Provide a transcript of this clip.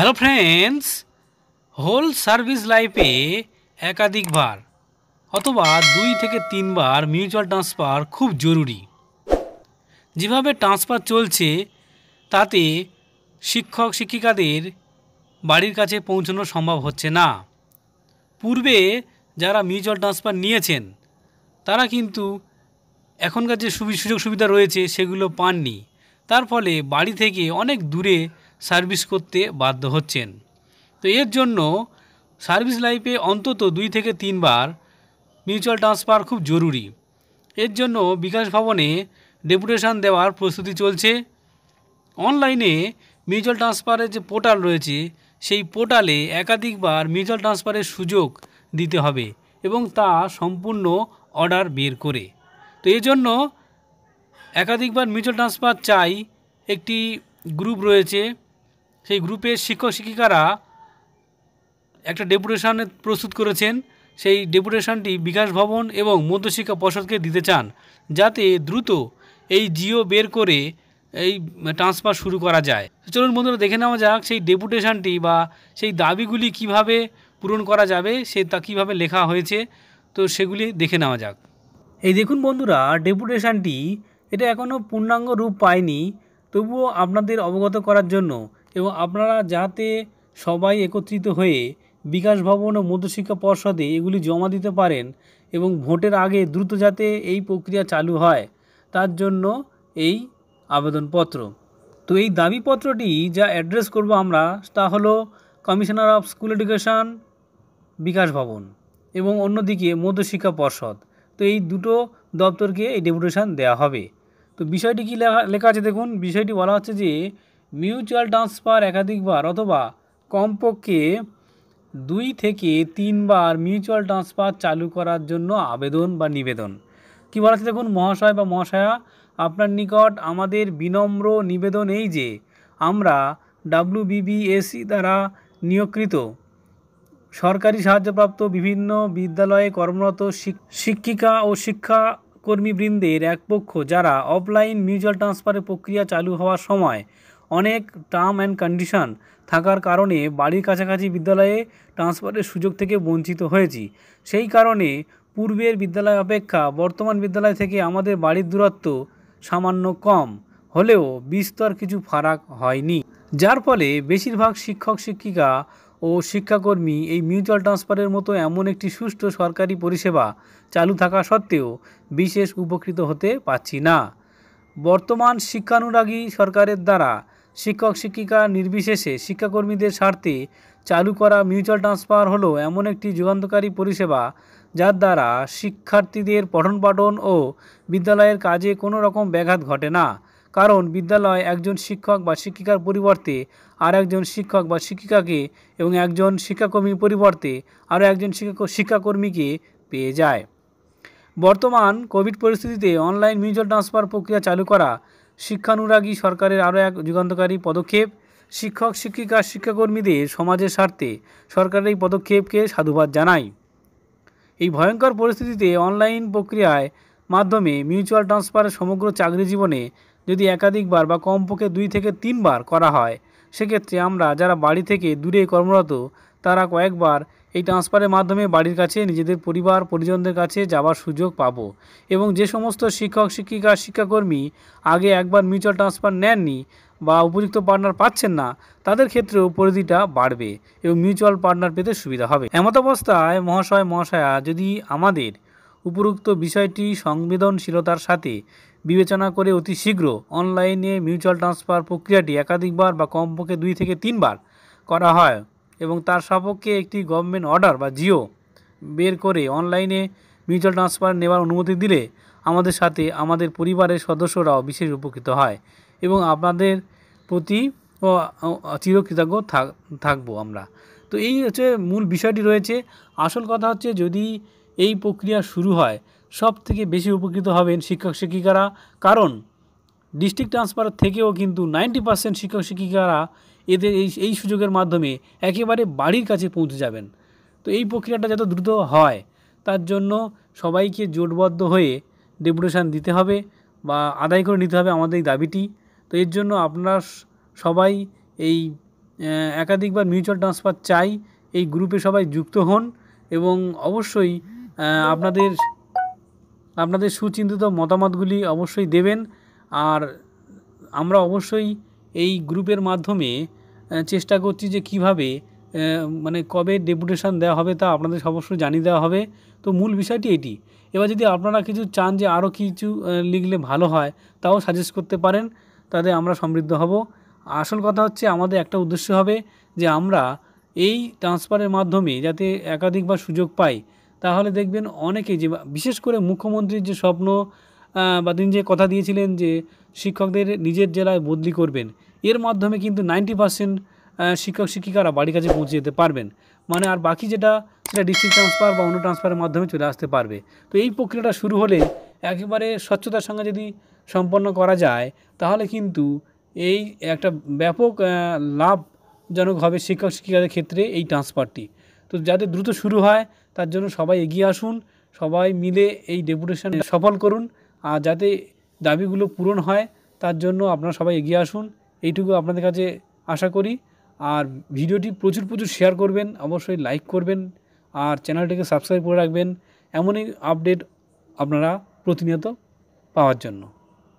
hello friends whole service লাইফে একাধিকবার অথবা দুই থেকে তিনবার মিউচুয়াল ট্রান্সফার খুব জরুরি যেভাবে ট্রান্সফার চলছে তাতে শিক্ষক শিক্ষিকাদের বাড়ির কাছে পৌঁছানো সম্ভব হচ্ছে না পূর্বে যারা মিউচুয়াল ট্রান্সফার নিয়েছেন তারা কিন্তু এখনকার যে সুযোগ সুবিধা রয়েছে সেগুলো পাননি তার ফলে বাড়ি থেকে অনেক দূরে সার্ভিস করতে বাধ্য হচ্ছেন তো এর জন্য সার্ভিস লাইফে অন্তত দুই থেকে তিনবার মিউচুয়াল ট্রান্সফার খুব জরুরি এর জন্য বিকাশ ভবনে ডেপুটেশন দেওয়ার প্রস্তুতি চলছে অনলাইনে মিউচুয়াল ট্রান্সফারের যে পোর্টাল রয়েছে সেই পোর্টালে একাধিকবার মিউচুয়াল ট্রান্সফারের সুযোগ দিতে হবে এবং তা সম্পূর্ণ অর্ডার বের করে তো এজন্য একাধিকবার মিউচুয়াল ট্রান্সফার চাই একটি গ্রুপ রয়েছে সেই গ্রুপের শিক্ষক শিক্ষিকারা একটা ডেপুটেশন প্রস্তুত করেছেন সেই ডেপুটেশনটি বিকাশ ভবন এবং মধ্যশিক্ষা পর্ষদকে দিতে চান যাতে দ্রুত এই জিও বের করে এই ট্রান্সফার শুরু করা যায় চলুন বন্ধুরা দেখে নেওয়া যাক সেই ডেপুটেশনটি বা সেই দাবিগুলি কিভাবে পূরণ করা যাবে সে তা কীভাবে লেখা হয়েছে তো সেগুলি দেখে নেওয়া যাক এই দেখুন বন্ধুরা ডেপুটেশনটি এটা এখনও পূর্ণাঙ্গ রূপ পায়নি তবুও আপনাদের অবগত করার জন্য এবং আপনারা যাতে সবাই একত্রিত হয়ে বিকাশ ভবন ও মধ্যশিক্ষা পর্ষদে এগুলি জমা দিতে পারেন এবং ভোটের আগে দ্রুত যাতে এই প্রক্রিয়া চালু হয় তার জন্য এই আবেদনপত্র তো এই দাবিপত্রটি যা অ্যাড্রেস করব আমরা তা হলো commissioner of school education Bikash Bhavan এবং অন্যদিকে মধ্যশিক্ষা পর্ষদ তো এই দুটো দপ্তরকে এই ডেপুটেশান দেওয়া হবে তো বিষয়টি কী লেখা লেখা আছে দেখুন বিষয়টি বলা হচ্ছে যে মিউচুয়াল ট্রান্সফার একাধিকবার অথবা কমপক্ষে দুই থেকে তিনবার মিউচুয়াল ট্রান্সফার চালু করার জন্য আবেদন বা নিবেদন কি বলা হচ্ছে দেখুন মহাশয় বা মহাশয়া আপনার নিকট আমাদের বিনম্র নিবেদন এই যে আমরা ডাব্লিউবিবিএসি দ্বারা নিয়োগকৃত সরকারি সাহায্যপ্রাপ্ত বিভিন্ন বিদ্যালয়ে কর্মরত শিক্ষিকা ও শিক্ষা কর্মীবৃন্দের এক পক্ষ যারা অফলাইন মিউচুয়াল ট্রান্সফারের প্রক্রিয়া চালু হওয়ার সময় অনেক টার্ম অ্যান্ড কন্ডিশন থাকার কারণে বাড়ির কাছাকাছি বিদ্যালয়ে ট্রান্সফারের সুযোগ থেকে বঞ্চিত হয়েছি সেই কারণে পূর্বের বিদ্যালয় অপেক্ষা বর্তমান বিদ্যালয় থেকে আমাদের বাড়ির দূরত্ব সামান্য কম হলেও বিস্তর কিছু ফারাক হয়নি যার ফলে বেশিরভাগ শিক্ষক শিক্ষিকা ও শিক্ষাকর্মী এই মিউচুয়াল ট্রান্সফারের মতো এমন একটি সুষ্ঠু সরকারি পরিষেবা চালু থাকা সত্ত্বেও বিশেষ উপকৃত হতে পাচ্ছি না বর্তমান শিক্ষানুরাগী সরকারের দ্বারা শিক্ষক শিক্ষিকা নির্বিশেষে শিক্ষাকর্মীদের স্বার্থে চালু করা মিউচুয়াল ট্রান্সফার হলো এমন একটি যুগান্তকারী পরিষেবা যার দ্বারা শিক্ষার্থীদের পঠনপাঠন ও বিদ্যালয়ের কাজে কোনো রকম ব্যাঘাত ঘটে না কারণ বিদ্যালয় একজন শিক্ষক বা শিক্ষিকার পরিবর্তে আর একজন শিক্ষক বা শিক্ষিকাকে এবং একজন শিক্ষাকর্মীর পরিবর্তে আরও একজন শিক্ষক শিক্ষাকর্মীকে পেয়ে যায় বর্তমান কোভিড পরিস্থিতিতে অনলাইন মিউচুয়াল ট্রান্সফার প্রক্রিয়া চালু করা শিক্ষানুরাগী সরকারের আরও এক যুগান্তকারী পদক্ষেপ শিক্ষক শিক্ষিকা শিক্ষাকর্মীদের সমাজের স্বার্থে সরকারের এই পদক্ষেপকে সাধুবাদ জানাই এই ভয়ঙ্কর পরিস্থিতিতে অনলাইন প্রক্রিয়ায় মাধ্যমে মিউচুয়াল ট্রান্সফার সমগ্র চাকরি জীবনে যদি একাধিকবার বা কমপক্ষে দুই থেকে তিনবার করা হয় সেক্ষেত্রে আমরা যারা বাড়ি থেকে দূরে কর্মরত তারা কয়েকবার এই ট্রান্সফারের মাধ্যমে বাড়ির কাছে নিজেদের পরিবার পরিজনদের কাছে যাওয়ার সুযোগ পাব এবং যে সমস্ত শিক্ষক শিক্ষিকা শিক্ষাকর্মী আগে একবার মিউচুয়াল ট্রান্সফার নেননি বা উপযুক্ত পার্টনার পাচ্ছেন না তাদের ক্ষেত্রেও পরিধিটা বাড়বে এবং মিউচুয়াল পার্টনার পেতে সুবিধা হবে এমত অবস্থায় মহাশয় মহাশয়া যদি আমাদের উপরুক্ত বিষয়টি সংবেদনশীলতার সাথে বিবেচনা করে অতি শীঘ্র অনলাইনে মিউচুয়াল ট্রান্সফার প্রক্রিয়াটি একাধিকবার বা কমপক্ষে দুই থেকে তিনবার করা হয় এবং তার সপক্ষে একটি গভর্নমেন্ট অর্ডার বা জিও বের করে অনলাইনে মিউচুয়াল ট্রান্সফার নেওয়ার অনুমতি দিলে আমাদের সাথে আমাদের পরিবারের সদস্যরাও বিশেষ উপকৃত হয় এবং আপনাদের প্রতি চিরকৃতজ্ঞ থাকবো আমরা তো এই হচ্ছে মূল বিষয়টি রয়েছে আসল কথা হচ্ছে যদি এই প্রক্রিয়া শুরু হয় সব থেকে বেশি উপকৃত হবেন শিক্ষক শিক্ষিকারা কারণ ডিস্ট্রিক্ট ট্রান্সফার থেকেও কিন্তু নাইনটি পার্সেন্ট শিক্ষক শিক্ষিকারা এদের এই এই সুযোগের মাধ্যমে একেবারে বাড়ির কাছে পৌঁছে যাবেন তো এই প্রক্রিয়াটা যত দ্রুত হয় তার জন্য সবাইকে জোটবদ্ধ হয়ে ডেপুটেশান দিতে হবে বা আদায় করে নিতে হবে আমাদের এই দাবিটি তো এর জন্য আপনারা সবাই এই একাধিকবার মিউচুয়াল ট্রান্সফার চাই এই গ্রুপে সবাই যুক্ত হন এবং অবশ্যই আপনাদের আপনাদের সুচিন্তিত মতামতগুলি অবশ্যই দেবেন আর আমরা অবশ্যই এই গ্রুপের মাধ্যমে চেষ্টা করছি যে কিভাবে মানে কবে ডেপুটেশান দেওয়া হবে তা আপনাদের অবশ্যই জানিয়ে দেওয়া হবে তো মূল বিষয়টি এটি এবার যদি আপনারা কিছু চান যে আরও কিছু লিখলে ভালো হয় তাও সাজেস্ট করতে পারেন তাতে আমরা সমৃদ্ধ হব আসল কথা হচ্ছে আমাদের একটা উদ্দেশ্য হবে যে আমরা এই ট্রান্সফারের মাধ্যমে যাতে একাধিকবার সুযোগ পাই তাহলে দেখবেন অনেকেই যে বিশেষ করে মুখ্যমন্ত্রীর যে স্বপ্ন বা তিনি যে কথা দিয়েছিলেন যে শিক্ষকদের নিজের জেলায় বদলি করবেন এর মাধ্যমে কিন্তু নাইনটি পার্সেন্ট শিক্ষক শিক্ষিকারা বাড়ির কাছে পৌঁছে যেতে পারবেন মানে আর বাকি যেটা সেটা ডিস্ট্রিক্ট ট্রান্সফার বা অন্য ট্রান্সফারের মাধ্যমে চলে আসতে পারবে তো এই প্রক্রিয়াটা শুরু হলে একেবারে স্বচ্ছতার সঙ্গে যদি সম্পন্ন করা যায় তাহলে কিন্তু এই একটা ব্যাপক লাভজনক হবে শিক্ষক শিক্ষিকাদের ক্ষেত্রে এই ট্রান্সফারটি তো যাতে দ্রুত শুরু হয় তার জন্য সবাই এগিয়ে আসুন সবাই মিলে এই ডেপুটেশন সফল করুন আর যাতে দাবিগুলো পূরণ হয় তার জন্য আপনারা সবাই এগিয়ে আসুন এইটুকু আপনাদের কাছে আশা করি আর ভিডিওটি প্রচুর প্রচুর শেয়ার করবেন অবশ্যই লাইক করবেন আর চ্যানেলটিকে সাবস্ক্রাইব করে রাখবেন এমনই আপডেট আপনারা প্রতিনিয়ত পাওয়ার জন্য